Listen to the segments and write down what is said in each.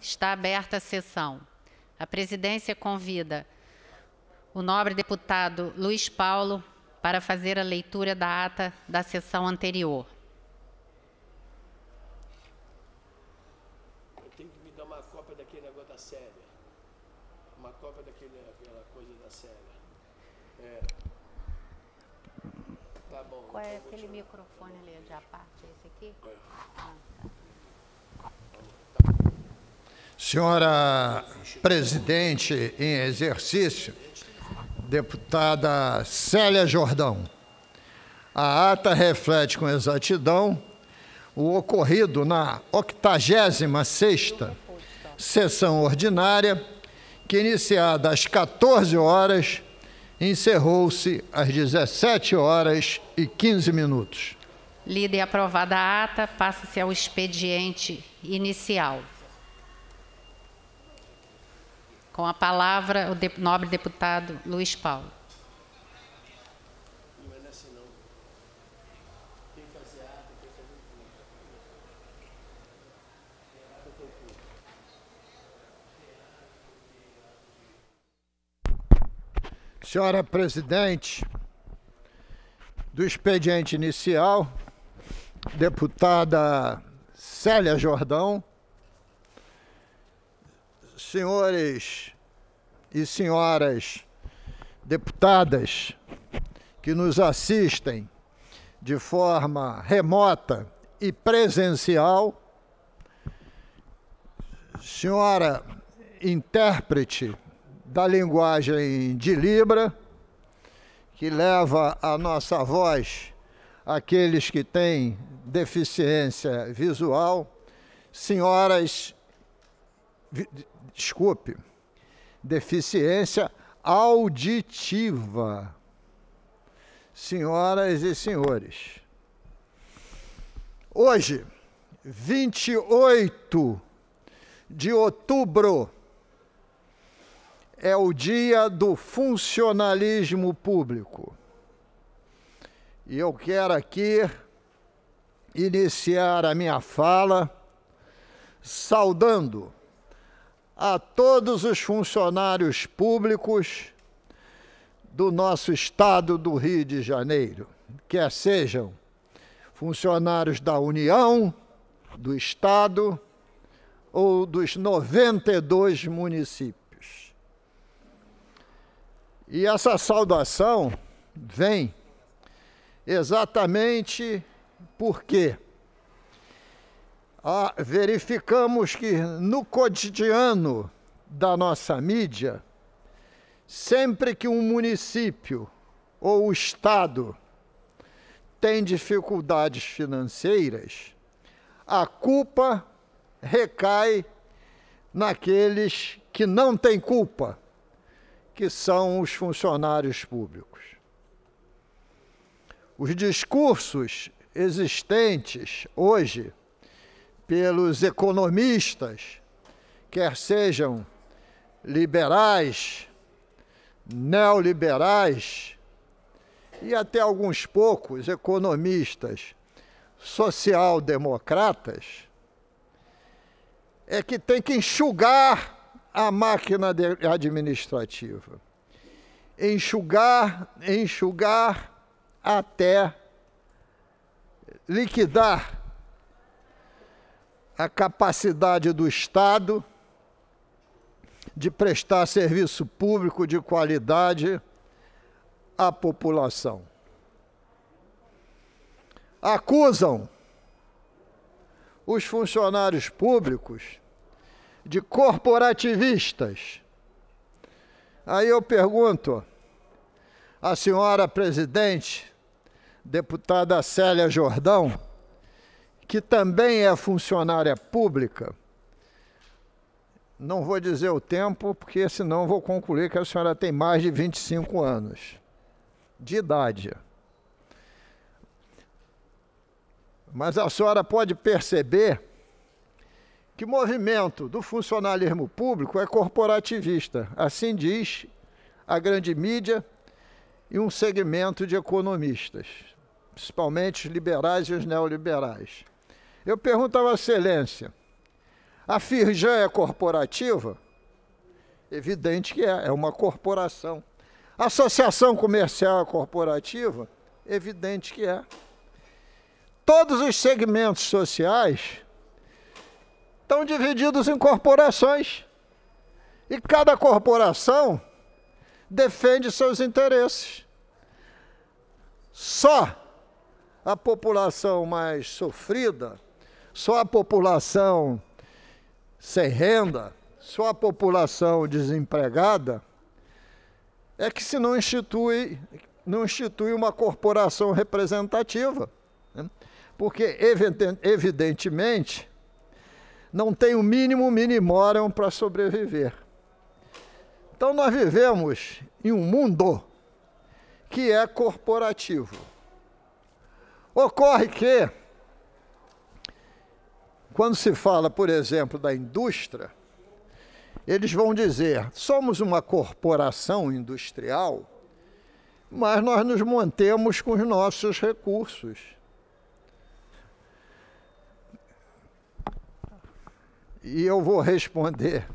Está aberta a sessão. A presidência convida o nobre deputado Luiz Paulo para fazer a leitura da ata da sessão anterior. Eu tenho que me dar uma cópia daquele negócio da série. Uma cópia daquela coisa da série. É. Tá bom. Qual é então aquele microfone ali de parte? Esse aqui? É. Ah. Senhora presidente em exercício, deputada Célia Jordão, a ata reflete com exatidão o ocorrido na 86ª sessão ordinária, que iniciada às 14 horas, encerrou-se às 17 horas e 15 minutos. Lida e aprovada a ata, passa-se ao expediente inicial. Com a palavra, o de, nobre deputado Luiz Paulo. Senhora presidente do expediente inicial, deputada Célia Jordão, senhores e senhoras deputadas que nos assistem de forma remota e presencial, senhora intérprete da linguagem de Libra, que leva a nossa voz àqueles que têm deficiência visual, senhoras, desculpe, deficiência auditiva. Senhoras e senhores, hoje, 28 de outubro, é o dia do funcionalismo público. E eu quero aqui iniciar a minha fala saudando a todos os funcionários públicos do nosso estado do Rio de Janeiro, quer sejam funcionários da União, do estado ou dos 92 municípios. E essa saudação vem exatamente porque quê? ah, verificamos que no cotidiano da nossa mídia, sempre que um município ou o Estado tem dificuldades financeiras, a culpa recai naqueles que não têm culpa, que são os funcionários públicos. Os discursos existentes hoje pelos economistas, quer sejam liberais, neoliberais e até alguns poucos economistas social-democratas, é que tem que enxugar a máquina administrativa. Enxugar, enxugar até liquidar a capacidade do Estado de prestar serviço público de qualidade à população. Acusam os funcionários públicos de corporativistas. Aí eu pergunto à senhora presidente, deputada Célia Jordão, que também é funcionária pública, não vou dizer o tempo, porque senão vou concluir que a senhora tem mais de 25 anos de idade. Mas a senhora pode perceber que o movimento do funcionalismo público é corporativista, assim diz a grande mídia e um segmento de economistas, principalmente os liberais e os neoliberais. Eu pergunto à Vossa Excelência: a Firjan é corporativa? Evidente que é, é uma corporação. A associação comercial é corporativa? Evidente que é. Todos os segmentos sociais estão divididos em corporações. E cada corporação defende seus interesses. Só a população mais sofrida, só a população sem renda, só a população desempregada, é que se não institui, não institui uma corporação representativa. Né? Porque, evidentemente, não tem o mínimo minimorum para sobreviver. Então, nós vivemos em um mundo que é corporativo. Ocorre que quando se fala, por exemplo, da indústria, eles vão dizer: somos uma corporação industrial, mas nós nos mantemos com os nossos recursos. E eu vou responder: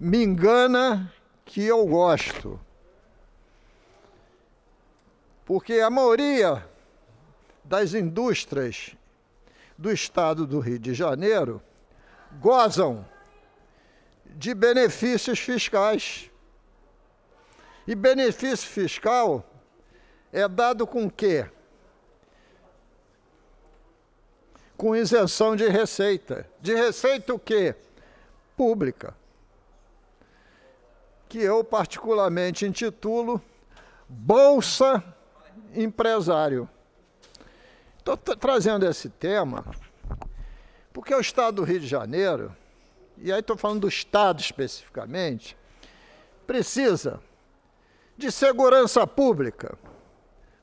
me engana que eu gosto. Porque a maioria das indústrias do estado do Rio de Janeiro gozam de benefícios fiscais. E benefício fiscal é dado com quê? Com isenção de receita. De receita o quê? Pública. Que eu particularmente intitulo Bolsa Empresário. Estou trazendo esse tema porque é o estado do Rio de Janeiro, e aí estou falando do estado especificamente, precisa de segurança pública,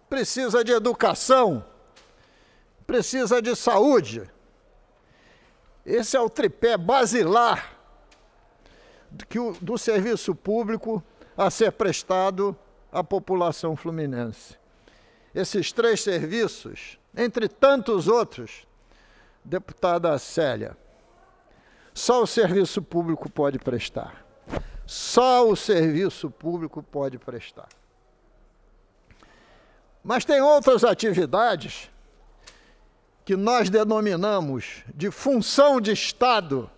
precisa de educação, precisa de saúde. Esse é o tripé basilar do, serviço público a ser prestado à população fluminense. Esses três serviços entre tantos outros, deputada Célia, só o serviço público pode prestar. Só o serviço público pode prestar. Mas tem outras atividades que nós denominamos de função de Estado,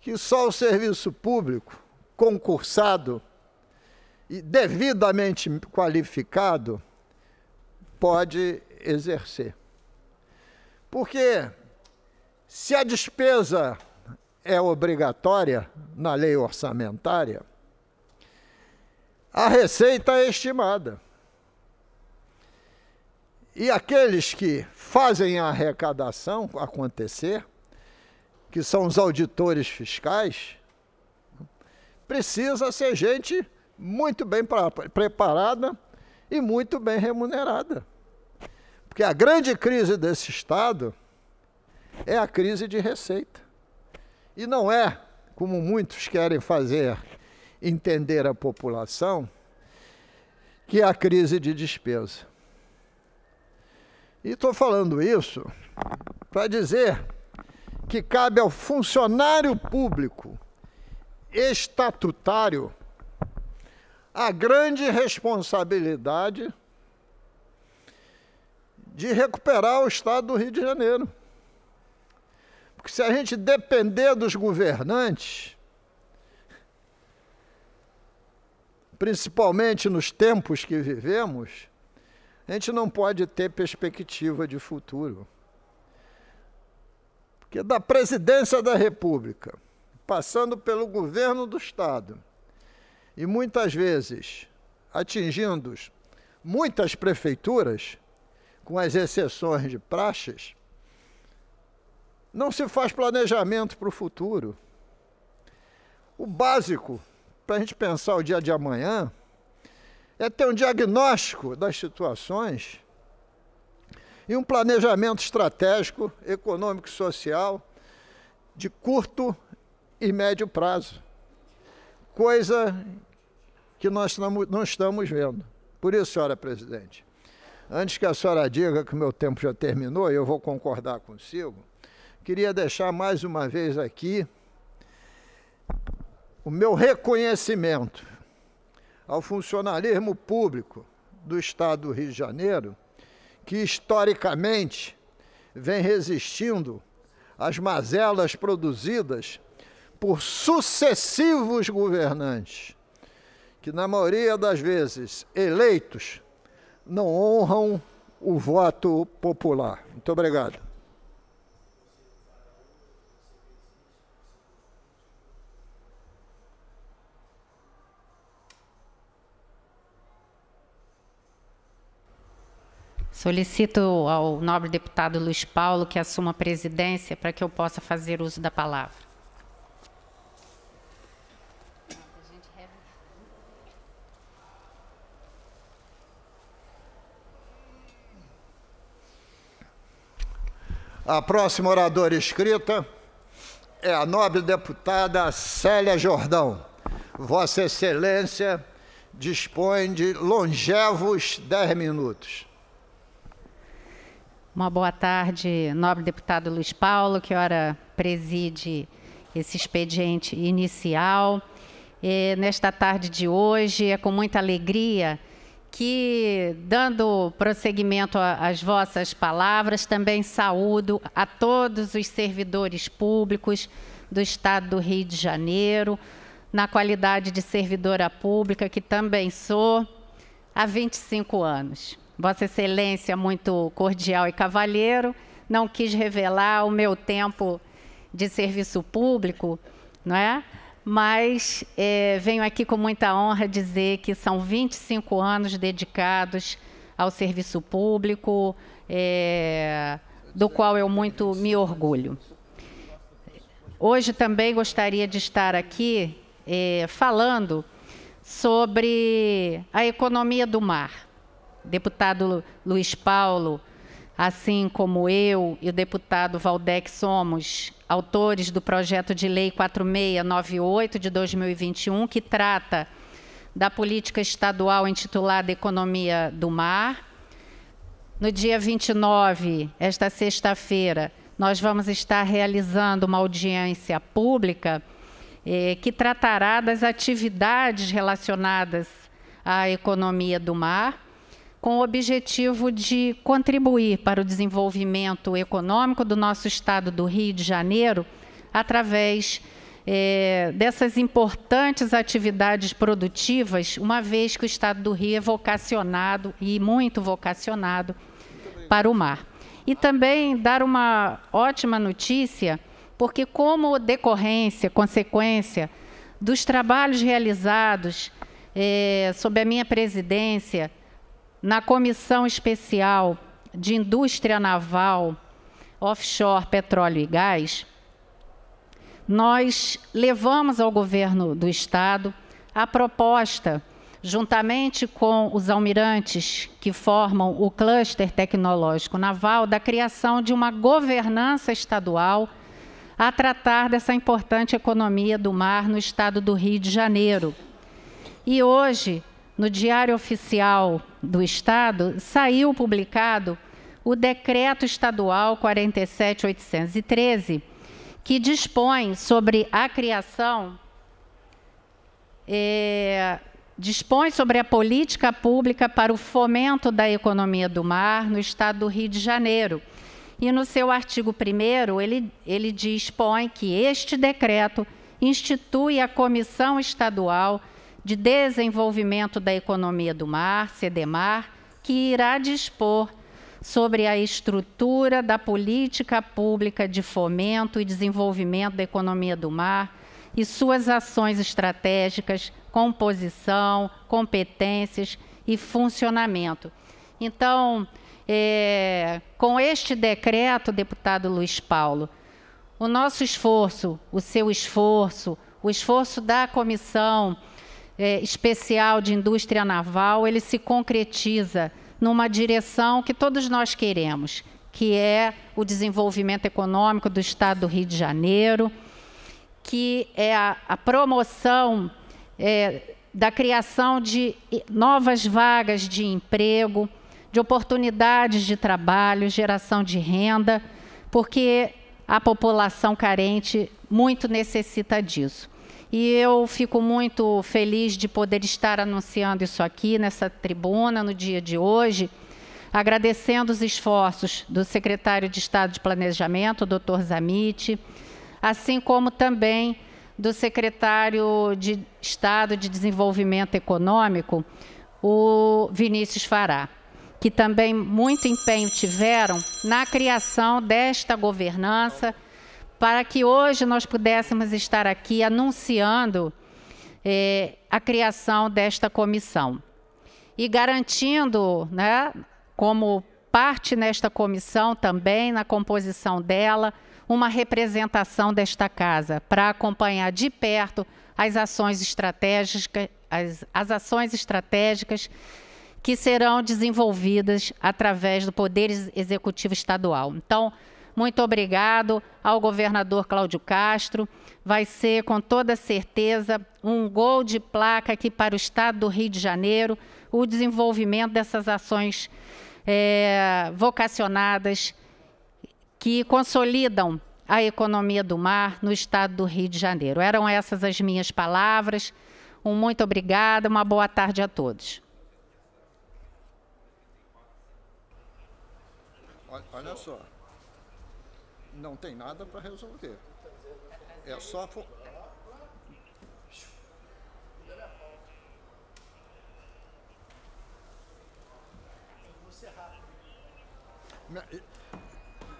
que só o serviço público concursado e devidamente qualificado pode exercer. Porque se a despesa é obrigatória na lei orçamentária, a receita é estimada. E aqueles que fazem a arrecadação acontecer, que são os auditores fiscais, precisa ser gente muito bem preparada e muito bem remunerada. Porque a grande crise desse Estado é a crise de receita. E não é, como muitos querem fazer entender a população, que é a crise de despesa. E estou falando isso para dizer que cabe ao funcionário público estatutário a grande responsabilidade de recuperar o estado do Rio de Janeiro. Porque se a gente depender dos governantes, principalmente nos tempos que vivemos, a gente não pode ter perspectiva de futuro. Porque da presidência da República, passando pelo governo do Estado, e muitas vezes atingindo muitas prefeituras, com as exceções de praxes, não se faz planejamento para o futuro. O básico para a gente pensar o dia de amanhã é ter um diagnóstico das situações e um planejamento estratégico, econômico e social de curto e médio prazo. Coisa que nós não estamos vendo. Por isso, senhora presidente, antes que a senhora diga que o meu tempo já terminou, e eu vou concordar consigo, queria deixar mais uma vez aqui o meu reconhecimento ao funcionalismo público do Estado do Rio de Janeiro, que historicamente vem resistindo às mazelas produzidas por sucessivos governantes que, na maioria das vezes, eleitos, não honram o voto popular. Muito obrigado. Solicito ao nobre deputado Luiz Paulo que assuma a presidência para que eu possa fazer uso da palavra. A próxima oradora escrita é a nobre deputada Célia Jordão. Vossa Excelência dispõe de longevos 10 minutos. Uma boa tarde, nobre deputado Luiz Paulo, que ora preside esse expediente inicial. E nesta tarde de hoje, é com muita alegria aqui, dando prosseguimento às vossas palavras, também saúdo a todos os servidores públicos do Estado do Rio de Janeiro, na qualidade de servidora pública, que também sou, há 25 anos. Vossa Excelência, muito cordial e cavalheiro, não quis revelar o meu tempo de serviço público, não é? mas é, venho aqui com muita honra dizer que são 25 anos dedicados ao serviço público, é, do qual eu muito me orgulho. Hoje também gostaria de estar aqui é, falando sobre a economia do mar. Deputado Luiz Paulo assim como eu e o deputado Valdec somos autores do projeto de lei 4698 de 2021, que trata da política estadual intitulada Economia do Mar. No dia 29, esta sexta-feira, nós vamos estar realizando uma audiência pública eh, que tratará das atividades relacionadas à economia do mar com o objetivo de contribuir para o desenvolvimento econômico do nosso estado do Rio de Janeiro através é, dessas importantes atividades produtivas, uma vez que o estado do Rio é vocacionado e muito vocacionado para o mar. E também dar uma ótima notícia, porque, como decorrência, consequência dos trabalhos realizados é, sob a minha presidência na Comissão Especial de Indústria Naval, Offshore, Petróleo e Gás, nós levamos ao governo do Estado a proposta, juntamente com os almirantes que formam o cluster tecnológico naval, da criação de uma governança estadual a tratar dessa importante economia do mar no estado do Rio de Janeiro. E hoje, no Diário Oficial do Estado, saiu publicado o Decreto Estadual 47813, que dispõe sobre a criação, é, dispõe sobre a política pública para o fomento da economia do mar no Estado do Rio de Janeiro. E no seu artigo 1 ele, ele dispõe que este decreto institui a Comissão Estadual de Desenvolvimento da Economia do Mar, CDMAR, que irá dispor sobre a estrutura da política pública de fomento e desenvolvimento da economia do mar e suas ações estratégicas, composição, competências e funcionamento. Então, é, com este decreto, deputado Luiz Paulo, o nosso esforço, o seu esforço, o esforço da comissão é, especial de indústria naval, ele se concretiza numa direção que todos nós queremos, que é o desenvolvimento econômico do Estado do Rio de Janeiro, que é a, a promoção é, da criação de novas vagas de emprego, de oportunidades de trabalho, geração de renda, porque a população carente muito necessita disso. E eu fico muito feliz de poder estar anunciando isso aqui nessa tribuna no dia de hoje, agradecendo os esforços do secretário de Estado de Planejamento, Dr. Zamit, assim como também do secretário de Estado de Desenvolvimento Econômico, o Vinícius Fará, que também muito empenho tiveram na criação desta governança para que hoje nós pudéssemos estar aqui anunciando é, a criação desta comissão e garantindo, né, como parte nesta comissão também, na composição dela, uma representação desta casa para acompanhar de perto as ações estratégicas, as, as ações estratégicas que serão desenvolvidas através do Poder Executivo Estadual. Então, muito obrigado ao governador Cláudio Castro. Vai ser, com toda certeza, um gol de placa aqui para o Estado do Rio de Janeiro, o desenvolvimento dessas ações é, vocacionadas que consolidam a economia do mar no estado do Rio de Janeiro. Eram essas as minhas palavras. Um muito obrigada, uma boa tarde a todos. Olha só não tem nada para resolver. É só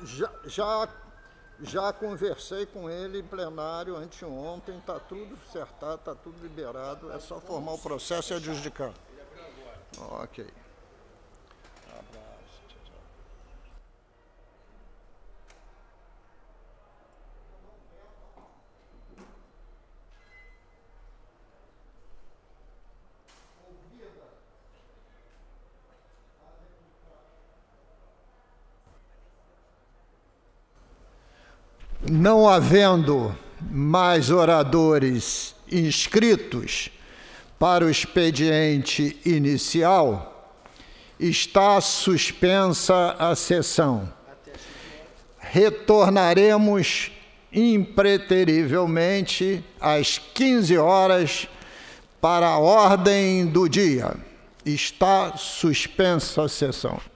já, já, já conversei com ele em plenário anteontem, está tudo acertado, está tudo liberado, é só formar o processo e é adjudicar. Ok. Não havendo mais oradores inscritos para o expediente inicial, está suspensa a sessão. Retornaremos impreterivelmente às 15 horas para a ordem do dia. Está suspensa a sessão.